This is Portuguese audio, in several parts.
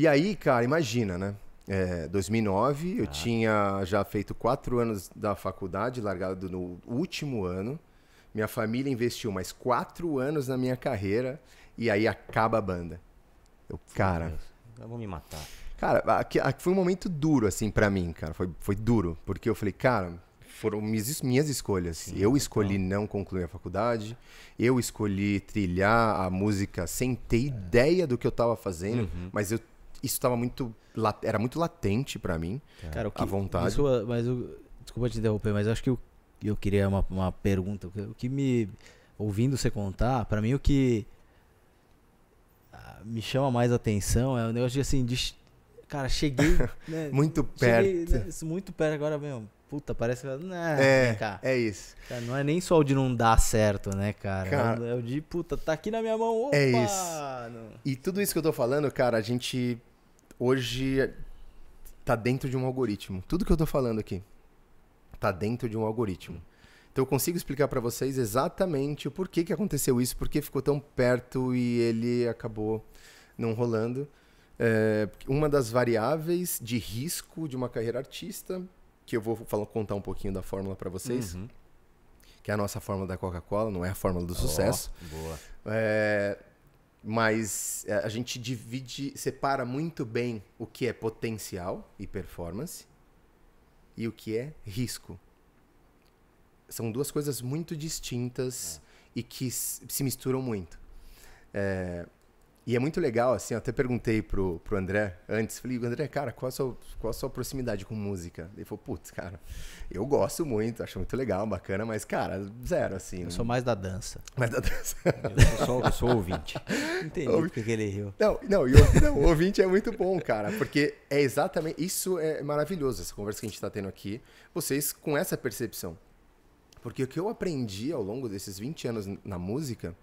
E aí, cara, imagina, né? É, 2009, ah. eu tinha já feito quatro anos da faculdade, largado no último ano. Minha família investiu mais quatro anos na minha carreira e aí acaba a banda. Eu, cara. Eu vou me matar. Cara, aqui, aqui foi um momento duro, assim, para mim, cara. Foi, foi duro, porque eu falei, cara, foram minhas, minhas escolhas. Sim, eu escolhi então. não concluir a faculdade, eu escolhi trilhar a música sem ter é. ideia do que eu tava fazendo, uhum. mas eu isso estava muito. Era muito latente para mim. É. Cara, que, a vontade. mas eu, desculpa te interromper, mas acho que eu, eu queria uma, uma pergunta. O que me. Ouvindo você contar, para mim o que ah, me chama mais atenção é o negócio de assim. De, cara, cheguei. Né, muito perto. Cheguei, né, muito perto agora mesmo. Puta, parece que. Né, é, cá. é isso. Cara, não é nem só o de não dar certo, né, cara? cara é o de, puta, tá aqui na minha mão. É opa! É isso. Não... E tudo isso que eu tô falando, cara, a gente hoje tá dentro de um algoritmo. Tudo que eu tô falando aqui tá dentro de um algoritmo. Então eu consigo explicar para vocês exatamente o porquê que aconteceu isso, que ficou tão perto e ele acabou não rolando. É, uma das variáveis de risco de uma carreira artista, que eu vou falar, contar um pouquinho da fórmula para vocês, uhum. que é a nossa fórmula da Coca-Cola, não é a fórmula do oh, sucesso. Boa. É, mas é, a gente divide, separa muito bem o que é potencial e performance e o que é risco. São duas coisas muito distintas é. e que se misturam muito. É, e é muito legal, assim, eu até perguntei pro, pro André antes, falei, André, cara, qual a sua, qual a sua proximidade com música? Ele falou, putz, cara, eu gosto muito, acho muito legal, bacana, mas, cara, zero, assim. Eu sou mais da dança. Mais da dança. Eu sou, eu sou ouvinte. Entendi Ouvi... porque ele riu. Não, não, eu, não, o ouvinte é muito bom, cara, porque é exatamente, isso é maravilhoso, essa conversa que a gente tá tendo aqui, vocês com essa percepção. Porque o que eu aprendi ao longo desses 20 anos na música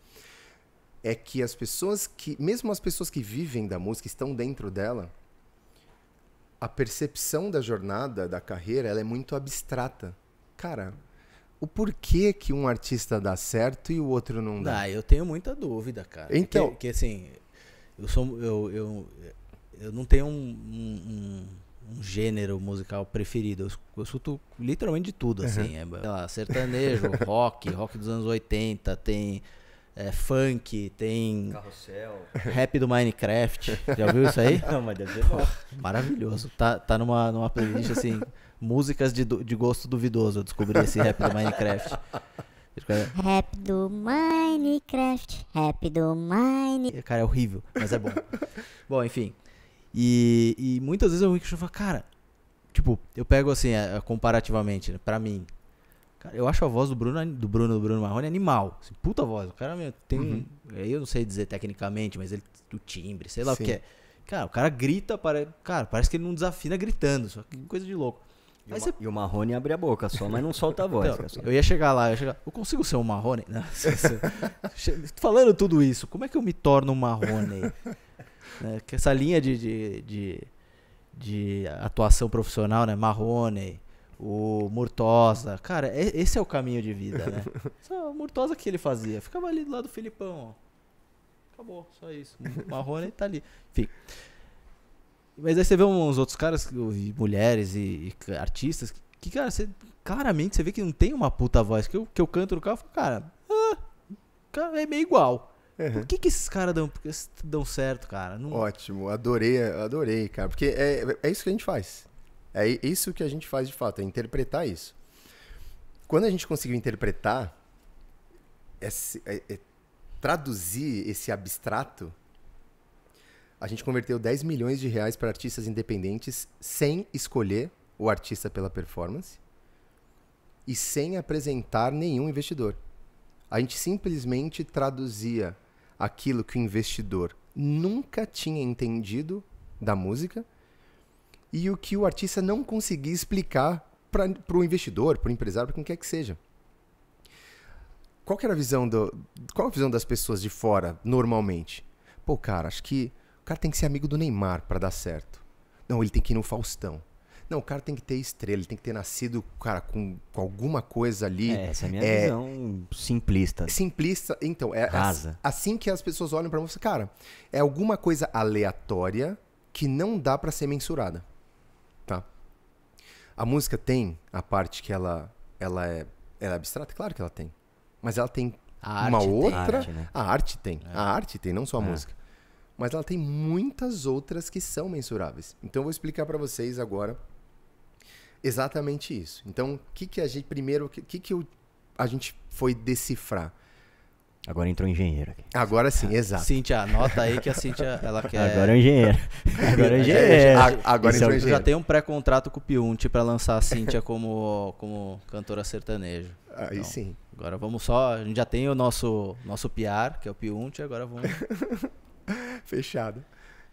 é que as pessoas que, mesmo as pessoas que vivem da música, estão dentro dela, a percepção da jornada, da carreira, ela é muito abstrata. Cara, o porquê que um artista dá certo e o outro não dá? Ah, eu tenho muita dúvida, cara. É então, que, que assim, eu sou eu, eu, eu não tenho um, um, um gênero musical preferido. Eu, eu escuto literalmente de tudo, assim. Uhum. É, lá, sertanejo, rock, rock dos anos 80, tem é, funk, tem. Carrossel. Rap do Minecraft. Já viu isso aí? Não, mas deve ser bom. Maravilhoso. Tá, tá numa, numa playlist assim. músicas de, de gosto duvidoso. Eu descobri esse rap do Minecraft. Rap do Minecraft, rap do Minecraft. Cara, é horrível, mas é bom. bom, enfim. E, e muitas vezes eu vejo que cara, tipo, eu pego assim, é, comparativamente, né, pra mim, Cara, eu acho a voz do Bruno, do Bruno, do Bruno Marrone animal. Assim, puta voz. O cara meu, tem. Uhum. É, eu não sei dizer tecnicamente, mas ele. O timbre, sei lá Sim. o que é. Cara, o cara grita, para, cara, parece que ele não desafina gritando. Só que coisa de louco. E, Aí o, você... e o Marrone abre a boca só, mas não solta a voz. Então, eu ia chegar lá, eu, ia chegar, eu consigo ser um Marrone? falando tudo isso, como é que eu me torno um Marrone? né, essa linha de, de, de, de, atuação profissional, né? Marrone, o Murtosa. Cara, esse é o caminho de vida, né? Só o Murtosa que ele fazia. Ficava ali do lado do Filipão, ó. Acabou, só isso. O Marrone tá ali. Enfim. Mas aí você vê uns outros caras, mulheres e, e artistas, que, cara, você, claramente você vê que não tem uma puta voz. Que eu, que eu canto no carro, e falo, cara, ah, cara, é meio igual. Uhum. Por que, que esses caras dão, dão certo, cara? Não... Ótimo, adorei, adorei, cara. Porque é, é isso que a gente faz. É isso que a gente faz de fato, é interpretar isso. Quando a gente conseguiu interpretar, é, é, é, traduzir esse abstrato, a gente converteu 10 milhões de reais para artistas independentes sem escolher o artista pela performance e sem apresentar nenhum investidor. A gente simplesmente traduzia aquilo que o investidor nunca tinha entendido da música e o que o artista não conseguia explicar para o investidor, para o empresário, para quem quer que seja. Qual era a visão do, qual a visão das pessoas de fora normalmente? Pô, cara, acho que o cara tem que ser amigo do Neymar para dar certo. Não, ele tem que ir no Faustão. Não, o cara tem que ter estrela, ele tem que ter nascido, cara, com, com alguma coisa ali. É, essa é a minha é, visão simplista. Simplista, então, é, é Rasa. assim que as pessoas olham para você, cara, é alguma coisa aleatória que não dá para ser mensurada. A música tem a parte que ela, ela, é, ela é abstrata? Claro que ela tem. Mas ela tem a uma outra. Arte, né? A arte tem. É. A arte tem, não só a é. música. Mas ela tem muitas outras que são mensuráveis. Então eu vou explicar para vocês agora exatamente isso. Então, o que, que a gente. Primeiro, o que, que, que eu, a gente foi decifrar? Agora entrou engenheiro aqui. Agora sim, ah, exato. Cíntia, anota aí que a Cíntia, ela quer... Agora é engenheiro. Agora é engenheiro. agora é entrou engenheiro. Já tem um pré-contrato com o Piunti para lançar a Cíntia como, como cantora sertaneja. Aí então, sim. Agora vamos só... A gente já tem o nosso, nosso PR, que é o Piunti, agora vamos... Fechado.